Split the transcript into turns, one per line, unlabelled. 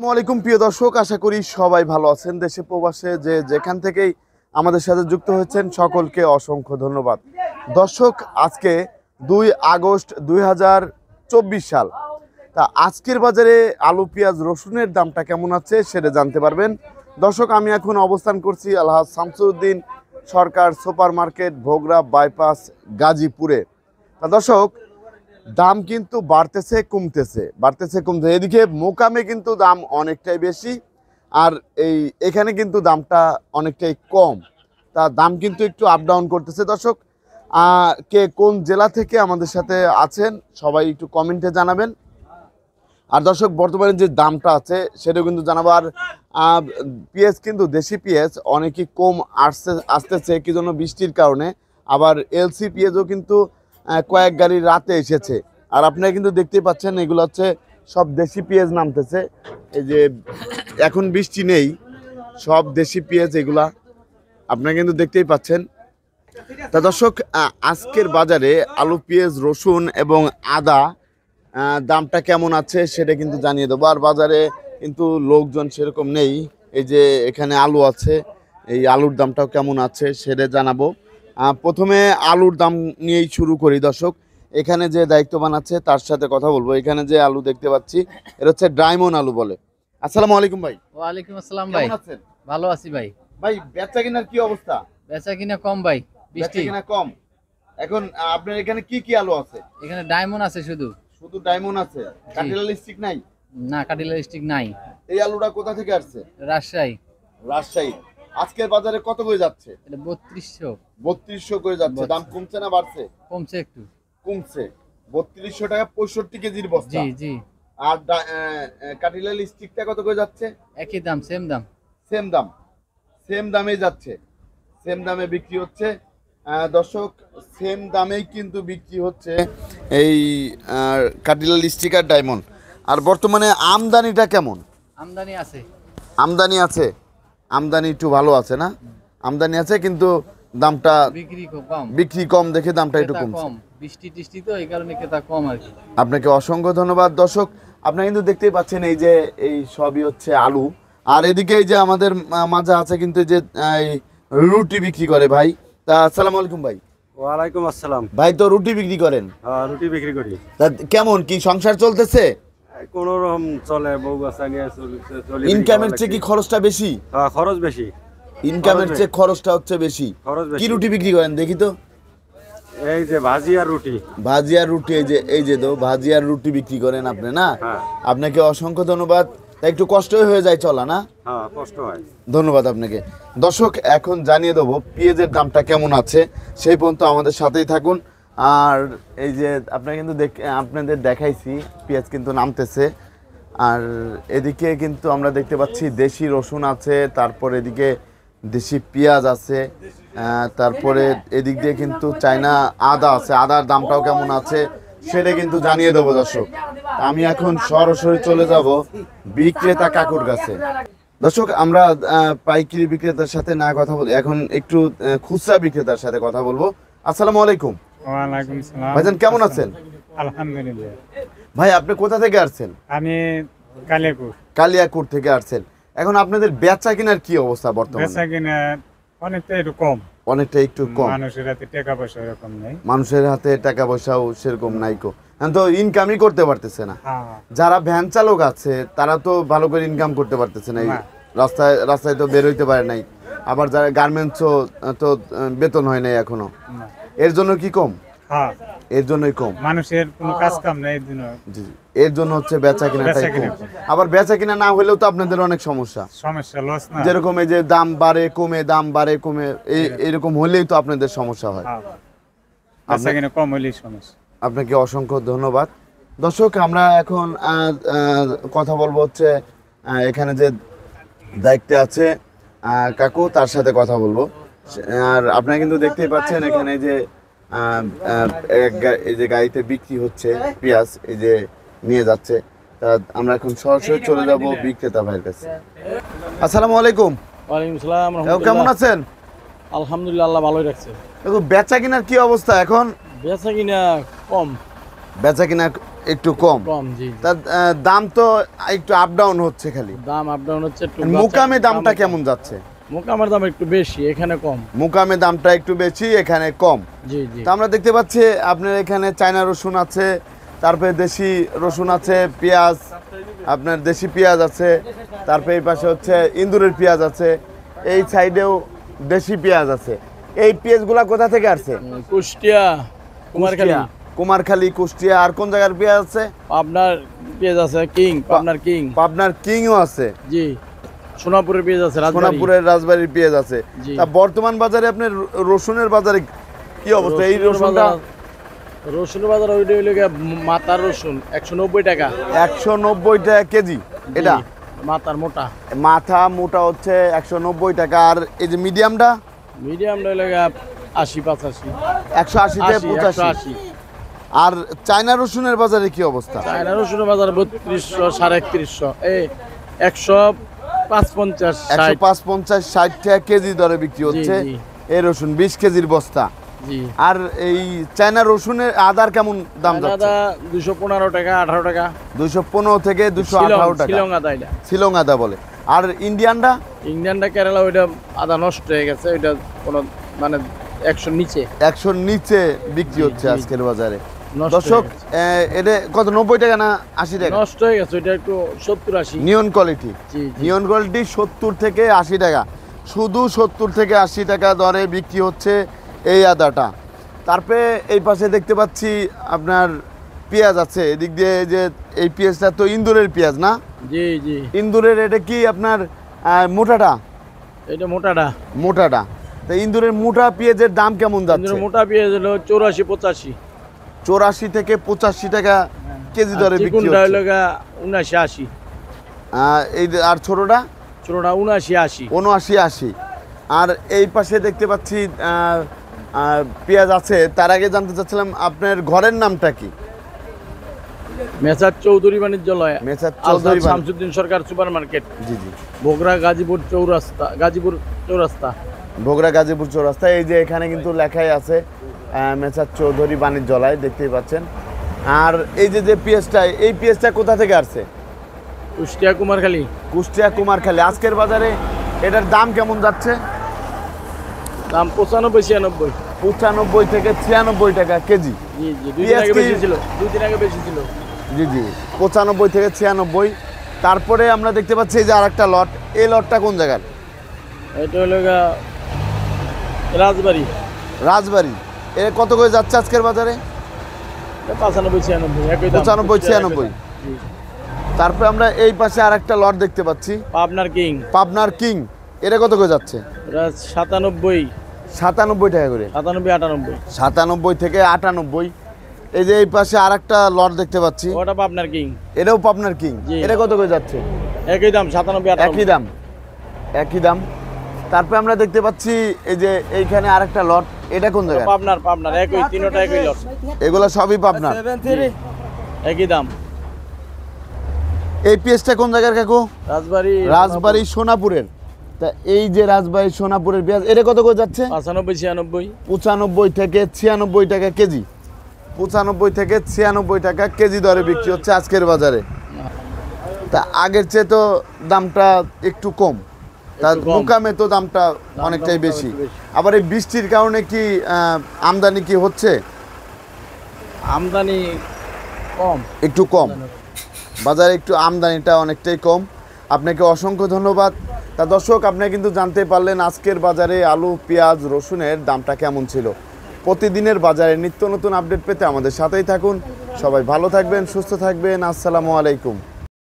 আসসালামাইকুম প্রিয় দর্শক আশা করি সবাই ভালো আছেন দেশে প্রবাসে যে যেখান থেকেই আমাদের সাথে যুক্ত হয়েছেন সকলকে অসংখ্য ধন্যবাদ দর্শক আজকে দুই আগস্ট দুই সাল তা আজকের বাজারে আলু পেঁয়াজ রসুনের দামটা কেমন আছে সেটা জানতে পারবেন দর্শক আমি এখন অবস্থান করছি Alhaj Shamsuddin Sarkar super market Bhogra bypass গাজীপুরে তা দর্শক দাম কিন্তু বাড়তেছে কমতেছে বাড়তেছে কমতেছে এদিকে মোকামে কিন্তু দাম অনেকটাই বেশি আর এই এখানে কিন্তু দামটা অনেকটাই কম তা দাম কিন্তু একটু আপ ডাউন করতেছে দর্শক কে কোন জেলা থেকে আমাদের সাথে আছেন সবাই একটু কমেন্টে জানাবেন আর দর্শক বর্তমানে যে দামটা আছে সেটা কিন্তু জানাবার পিএস কিন্তু দেশি পিএস অনেকই কম আসছে আসতেছে কি জন্য বৃষ্টির কারণে আবার এলসি পিএসও কিন্তু কয়েক গাড়ি রাতে এসেছে আর আপনারা কিন্তু দেখতেই পাচ্ছেন এগুলো হচ্ছে সব দেশি পেঁয়াজ নামতেছে এই যে এখন বৃষ্টি নেই সব দেশি পেঁয়াজ এগুলা আপনারা কিন্তু দেখতেই পাচ্ছেন তা দর্শক আজকের বাজারে আলু পেঁয়াজ রসুন এবং আদা দামটা কেমন আছে সেটা কিন্তু জানিয়ে দেবো আর বাজারে কিন্তু লোকজন সেরকম নেই এই যে এখানে আলু আছে এই আলুর দামটাও কেমন আছে সেটা জানাবো প্রথমে আলুর দাম নিয়েই শুরু করি দর্শক এখানে যে দায়িত্ববান আছে তার সাথে কথা বলবো এখানে যে আলু দেখতে পাচ্ছি এটা হচ্ছে ডায়মন্ড আলু বলে আসসালামু আলাইকুম ভাই ওয়ালাইকুম আসসালাম ভাই ভালো আছি ভাই ভাই বেচা কিনার কি অবস্থা বেচা কিনা কম ভাই বেচা কিনা কম এখন আপনার এখানে কি কি আলু আছে এখানে ডায়মন্ড আছে শুধু শুধু ডায়মন্ড আছে কাটিলা স্টিক নাই না কাটিলা স্টিক নাই এই আলুটা কোথা থেকে আসছে রাজশাহী রাজশাহী আজকের বাজারে কত করে যাচ্ছে এটা বত্রিশশো বত্রিশশো করে যাচ্ছে দাম কমছে না বাড়ছে কমছে একটু কমছে বত্রিশশো টাকা পঁয়ষট্টি কেজির বস্তা জি জি আর কাটিলাল স্টিকটা কত করে যাচ্ছে একই দাম সেম দাম সেম দাম সেম দামে যাচ্ছে সেম দামে বিক্রি হচ্ছে দর্শক সেম দামেই কিন্তু বিক্রি হচ্ছে এই কাটিলাল স্টিক আর ডায়মন্ড আর বর্তমানে আমদানিটা কেমন আমদানি আছে আমদানি আছে আমদানি একটু ভালো আছে না আমদানি আছে কিন্তু দামটা বিক্রি কম দেখে দামটা একটু কমছে বৃষ্টি টিষ্টি তো এই কারণে ক্রেতা কম আর কি আপনাকে অসংখ্য ধন্যবাদ দর্শক আপনারা কিন্তু দেখতেই পাচ্ছেন এই যে এই সবই হচ্ছে আলু আর এদিকে এই যে আমাদের মাঝে আছে কিন্তু যে রুটি বিক্রি করে ভাই তা আসসালামু আলাইকুম ভাই ওয়ালাইকুম আসসালাম ভাই তো রুটি বিক্রি করেন হ্যাঁ, রুটি বিক্রি করি তা কেমন কি সংসার চলতেছে হ্যাঁ, ভাজি আর রুটি যে এই যে ভাজি আর রুটি বিক্রি করেন আপনি না হ্যাঁ। আপনাকে অসংখ্য ধন্যবাদ একটু কষ্টই হয়ে যায় চলা না হ্যাঁ, কষ্ট হয় ধন্যবাদ আপনাকে দর্শক এখন জানিয়ে দেবো পেঁয়াজের দামটা কেমন আছে সেই পর্যন্ত আমাদের সাথেই থাকুন আর এই যে আপনার কিন্তু আপনাদের দেখাইছি পেঁয়াজ কিন্তু নামতেছে আর এদিকে কিন্তু আমরা দেখতে পাচ্ছি দেশি রসুন আছে তারপর এদিকে দেশি পেঁয়াজ আছে তারপরে এদিক দিয়ে কিন্তু চায়না আদা আছে আদার দামটাও কেমন আছে সেটা কিন্তু জানিয়ে দেবো দর্শক আমি এখন সরাসরি চলে যাব বিক্রেতা কাকুর কাছে দর্শক আমরা পাইকারি বিক্রেতার সাথে না কথা বলি এখন একটু খুচরা বিক্রেতার সাথে কথা বলবো আসসালামু আলাইকুম ভাইজান কেমন আছেন আলহামদুলিল্লাহ ভাই আপনি কোথা থেকে আসছেন আমি কালিয়াকুর কালিয়াকুর থেকে আসছেন এখন আপনাদের বেচা কেনার কি অবস্থা বর্তমানে বেচা কেনা কম অনেকটা একটু কম মানুষের হাতে টাকা পয়সা এরকম নাই মানুষের হাতে টাকা পয়সাও সেরকম নাই কো তো ইনকামই করতে পারতেছে না হ্যাঁ। যারা ভ্যান চালক আছে তারা তো ভালো করে ইনকাম করতে পারতেছে না রাস্তায় রাস্তায় তো বের হইতে পারে নাই আবার যারা গার্মেন্টসও তো বেতন হয় নাই এখনো এর জন্য কি কম হ্যাঁ। এর জন্যই কম মানুষের কোনো কাজ কাম নাই জি এর জন্য হচ্ছে বেচা কিনা কম আবার বেচা কিনা না হলেও তো আপনাদের অনেক সমস্যা সমস্যা লস না যেরকম এই যে দাম বাড়ে কমে দাম বাড়ে কমে এই এরকম হলেই তো আপনাদের সমস্যা হয় হ্যাঁ। বেচা কিনা কম হলেই সমস্যা আপনাকে অসংখ্য ধন্যবাদ দর্শক আমরা এখন কথা বলবো হচ্ছে এখানে যে দায়িত্বে আছে কাকু তার সাথে কথা বলবো আর আপনারা কিন্তু দেখতেই পাচ্ছেন এখানে যে এই যে গাড়িতে বিক্রি হচ্ছে পেঁয়াজ এই যে নিয়ে যাচ্ছে তা আমরা এখন সরাসরি চলে যাব বিক্রেতা ভাইয়ের কাছে আসসালামু আলাইকুম ওয়ালাইকুম আসসালাম কেমন আছেন আলহামদুলিল্লাহ আল্লাহ ভালোই রাখছে দেখো বেচা কিনার কি অবস্থা এখন বেচা কিনা কম বেচা কিনা একটু কম কম জি তার দাম তো একটু আপ ডাউন হচ্ছে খালি দাম আপ ডাউন হচ্ছে মুকামে দামটা কেমন যাচ্ছে মুকামের দাম একটু বেশি এখানে কম মুকামের দামটা একটু বেশি এখানে কম আমরা দেখতে পাচ্ছি আপনার এখানে চায়না রসুন আছে তারপরে দেশি রসুন আছে পেঁয়াজ আপনার দেশি পেঁয়াজ আছে তারপরে এই পাশে হচ্ছে ইন্দুরের পেঁয়াজ আছে এই সাইডেও দেশি পেঁয়াজ আছে এই পেঁয়াজগুলা কোথা থেকে আসছে কুষ্টিয়া কুমারখালী কুমারখালী কুষ্টিয়া আর কোন জায়গার পেঁয়াজ আছে আপনার পেঁয়াজ আছে কিং আপনার কিং আপনার কিংও আছে জি সোনাপুরের পেঁয়াজ আছে সোনাপুরের রাজবাড়ির পেঁয়াজ আছে তা বর্তমান বাজারে আপনার রসুনের বাজারে কি অবস্থা এই রসুনটা রসুন বাজার ওইটা হইলো মাথার রসুন একশো নব্বই টাকা একশো নব্বই টাকা কেজি এটা মাথার মোটা মাথা মোটা হচ্ছে একশো নব্বই টাকা আর এই যে মিডিয়ামটা মিডিয়ামটা হইলো আশি পঁচাশি একশো আশি থেকে পঁচাশি আশি আর চায়না রসুনের বাজারে কি অবস্থা চায়না রসুনের বাজার বত্রিশশো সাড়ে একত্রিশশো এই একশো আর পনেরো টাকা আঠারো টাকা পনেরো থেকে দুশো আঠারো শিলং আদা শিলং আদা বলে আর ইন্ডিয়ানটা ইন্ডিয়ানটা কেরালা ওইটা আদা নষ্ট হয়ে গেছে ওইটা কোনো মানে নিচে একশোর নিচে বিক্রি হচ্ছে আজকের বাজারে দর্শক এটা কত নব্বই টাকা না আশি টাকা নষ্ট হয়ে গেছে এটা একটু সত্তর আশি নিয়ন কোয়ালিটি নিয়ন কোয়ালিটি সত্তর থেকে আশি টাকা শুধু সত্তর থেকে আশি টাকা দরে বিক্রি হচ্ছে এই আদাটা তারপরে এই পাশে দেখতে পাচ্ছি আপনার পেঁয়াজ আছে এদিক দিয়ে যে এই পেঁয়াজটা তো ইন্দুরের পেঁয়াজ না জি জি ইন্দুরের এটা কি আপনার মোটাটা এটা মোটাটা মোটাটা তা ইন্দুরের মোটা পেঁয়াজের দাম কেমন যাচ্ছে মোটা পেঁয়াজ হলো চৌরাশি পঁচাশি চৌরাশি থেকে পঁচাশি টাকা কেজি দরে বিক্রি উনাশি আশি এই আর ছোটটা ছোটটা উনাশি আশি উনআশি আশি আর এই পাশে দেখতে পাচ্ছি পেঁয়াজ আছে তার আগে জানতে চাচ্ছিলাম আপনার ঘরের নামটা কি মেসার চৌধুরী বাণিজ্যালয় messrs Chowdhury Shamsuddin Sarkar super market জি জি বগুড়া গাজীপুর চৌরাস্তা গাজীপুর চৌরাস্তা বগুড়া গাজীপুর চৌরাস্তা এই যে এখানে কিন্তু লেখাই আছে মেসার চৌধুরী জলায় দেখতেই পাচ্ছেন আর এই যে যে পিএসটা এই পিএসটা কোথা থেকে আসছে কুষ্টিয়া কুমারখালী কুষ্টিয়া কুমারখালী আজকের বাজারে এটার দাম কেমন যাচ্ছে দাম পঁচানব্বই ছিয়ানব্বই পঁচানব্বই থেকে ছিয়ানব্বই টাকা কেজি জি জি পঁচানব্বই থেকে ছিয়ানব্বই তারপরে আমরা দেখতে পাচ্ছি যে আর একটা লট এই লটটা কোন জায়গার এটা হলো রাজবাড়ি রাজবাড়ি এটা কত করে যাচ্ছে আজকের বাজারে পঁচানব্বই ছিয়ানব্বই তারপরে আমরা এই পাশে আর একটা লট দেখতে পাচ্ছি পাবনার কিং পাবনার কিং এটা কত করে যাচ্ছে সাতানব্বই সাতানব্বই টাকা করে সাতানব্বই আটানব্বই সাতানব্বই থেকে আটানব্বই এই যে এই পাশে আর একটা লট দেখতে পাচ্ছি ওটা পাবনার কিং এটাও পাবনার কিং এটা কত করে যাচ্ছে একই দাম সাতানব্বই একই দাম একই দাম তারপরে আমরা দেখতে পাচ্ছি এই যে এইখানে আর একটা লট এটা কোন জায়গা পাবনার পাবনার একই তিনটা একই লট এগুলো সবই পাবনার একই দাম এই পেঁয়াজটা কোন জায়গার কাকু রাজবাড়ি রাজবাড়ি সোনাপুরের তা এই যে রাজবাড়ি সোনাপুরের পেঁয়াজ এটা কত করে যাচ্ছে পঁচানব্বই ছিয়ানব্বই 95 থেকে ছিয়ানব্বই টাকা কেজি পঁচানব্বই থেকে ছিয়ানব্বই টাকা কেজি দরে বিক্রি হচ্ছে আজকের বাজারে তা আগের চেয়ে তো দামটা একটু কম তার মোকামে তো দামটা অনেকটাই বেশি আবার এই বৃষ্টির কারণে কি আমদানি কি হচ্ছে আমদানি কম একটু কম বাজারে একটু আমদানিটা অনেকটাই কম আপনাকে অসংখ্য ধন্যবাদ তা দর্শক আপনি কিন্তু জানতে পারলেন আজকের বাজারে আলু পেঁয়াজ রসুনের দামটা কেমন ছিল প্রতিদিনের বাজারে নিত্য নতুন আপডেট পেতে আমাদের সাথেই থাকুন সবাই ভালো থাকবেন সুস্থ থাকবেন আসসালামু আলাইকুম